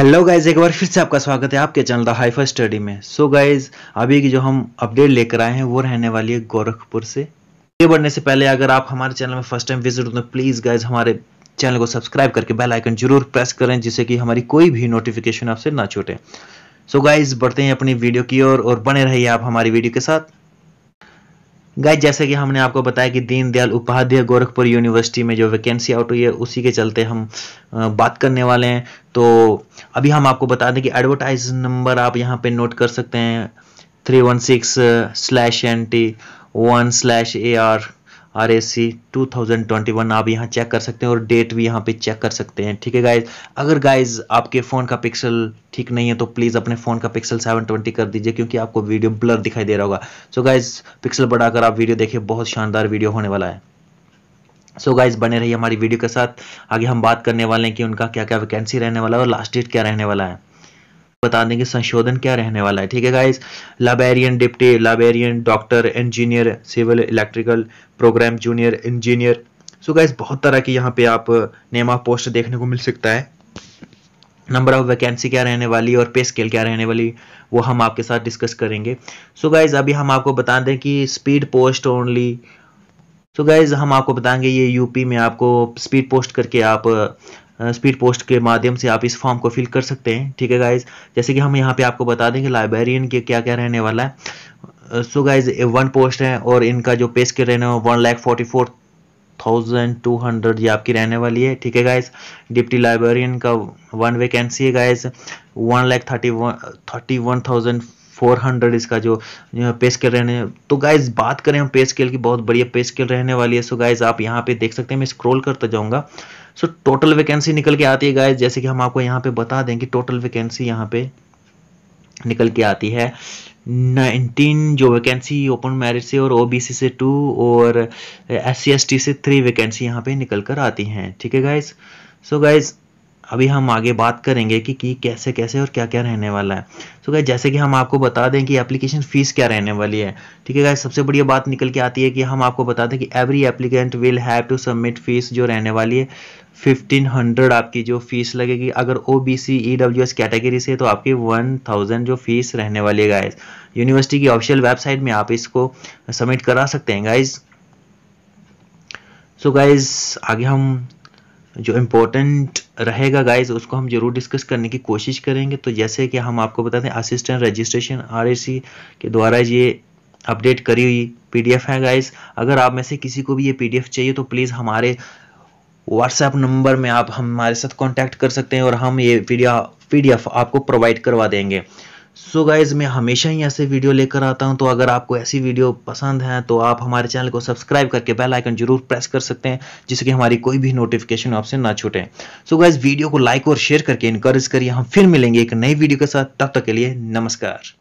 hello guys एक बार फिर से आपका स्वागत है आपके चैनल द हाइफर स्टडी में सो so गाइज अभी की जो हम अपडेट लेकर आए हैं वो रहने वाली है गोरखपुर से आगे बढ़ने से पहले अगर आप हमारे चैनल में फर्स्ट टाइम विजिट होते प्लीज़ गाइज हमारे चैनल को सब्सक्राइब करके बेल आइकन जरूर प्रेस करें जिससे कि हमारी कोई भी नोटिफिकेशन आपसे ना छूटे सो गाइज बढ़ते हैं अपनी वीडियो की ओर और, और बने रहिए आप हमारी वीडियो के साथ गाय जैसे कि हमने आपको बताया कि दीनदयाल उपाध्याय गोरखपुर यूनिवर्सिटी में जो वैकेंसी आउट हुई है उसी के चलते हम बात करने वाले हैं तो अभी हम आपको बता दें कि एडवर्टाइज नंबर आप यहाँ पे नोट कर सकते हैं three one six slash N T one slash A R R S C two thousand twenty one आप यहाँ चेक कर सकते हैं और डेट भी यहाँ पे चेक कर सकते हैं ठीक है गाइज अगर गाइज आपके फ़ोन का पिक्सल ठीक नहीं है तो प्लीज़ अपने फ़ोन का पिक्सल सेवन ट्वेंटी कर दीजिए क्योंकि आपको वीडियो ब्लर दिखाई दे रहा होगा सो गाइज पिक्सल बढ़ाकर आप वीडियो देखिए बहुत शानदार वीडियो होने वाला है सो so गाइज बने रहिए हमारी वीडियो के साथ आगे हम बात करने वाले हैं कि उनका क्या क्या वैकेंसी रहने वाला है और लास्ट डेट क्या रहने वाला है बता दें कि संशोधन क्या रहने वाला है ठीक है guys librarian deputy librarian doctor engineer civil electrical program junior engineer so guys बहुत तरह की यहाँ पे आप नेम ऑफ पोस्ट देखने को मिल सकता है नंबर ऑफ वैकेंसी क्या रहने वाली और पे स्केल क्या रहने वाली वो हम आपके साथ डिस्कस करेंगे सो so गाइज अभी हम आपको बता दें कि speed post only so guys हम आपको बताएंगे ये यूपी में आपको स्पीड पोस्ट करके आप uh, स्पीड पोस्ट के माध्यम से आप इस फॉर्म को फिल कर सकते हैं ठीक है गाइज जैसे कि हम यहाँ पे आपको बता दें कि लाइब्रेरियन के क्या क्या रहने वाला है सो गाइज वन पोस्ट है और इनका जो पे स्केल रहने one lakh forty four thousand two hundred ये आपकी रहने वाली है ठीक है गाइज डिप्टी लाइब्रेरियन का वन वैकेंसी है guys one lakh thirty one thirty one thousand 400 इसका जो पे स्केल रहने तो गाइज बात करें हम पे स्केल की बहुत बढ़िया पे स्केल रहने वाली है सो गाइज आप यहाँ पे देख सकते हैं मैं स्क्रॉल करता जाऊँगा सो टोटल वैकेंसी निकल के आती है गाइज जैसे कि हम आपको यहाँ पे बता दें कि टोटल वैकेंसी यहाँ पे निकल के आती है 19 जो वैकेंसी ओपन मैरिज से और ओबीसी से टू और एस सी से थ्री वैकेंसी यहाँ पे निकल कर आती हैं ठीक है गाइज सो गाइज़ अभी हम आगे बात करेंगे कि की कैसे कैसे और क्या क्या रहने वाला है सो so, गाइस जैसे कि हम आपको बता दें कि एप्लीकेशन फ़ीस क्या रहने वाली है ठीक है गाइस सबसे बढ़िया बात निकल के आती है कि हम आपको बता दें कि every applicant will have to submit fees जो रहने वाली है 1500 आपकी जो फीस लगेगी अगर O B C E W S category से तो आपकी 1000 जो फीस रहने वाली है गाइज यूनिवर्सिटी की ऑफिशियल वेबसाइट में आप इसको सबमिट करा सकते हैं गाइज सो गाइज आगे हम जो इम्पोर्टेंट रहेगा गाइज उसको हम जरूर डिस्कस करने की कोशिश करेंगे तो जैसे कि हम आपको बताते हैं असिस्टेंट रजिस्ट्रेशन आर के द्वारा ये अपडेट करी हुई पीडीएफ है गाइज अगर आप में से किसी को भी ये पीडीएफ चाहिए तो प्लीज़ हमारे व्हाट्सएप नंबर में आप हमारे साथ कांटेक्ट कर सकते हैं और हम ये पी डी आपको प्रोवाइड करवा देंगे सो so गाइज़ मैं हमेशा ही ऐसे वीडियो लेकर आता हूं तो अगर आपको ऐसी वीडियो पसंद है तो आप हमारे चैनल को सब्सक्राइब करके बेल आइकन जरूर प्रेस कर सकते हैं जिससे कि हमारी कोई भी नोटिफिकेशन आपसे ना छूटे सो गाइज़ वीडियो को लाइक और शेयर करके इनकरेज करिए हम फिर मिलेंगे एक नई वीडियो के साथ तब तक के लिए नमस्कार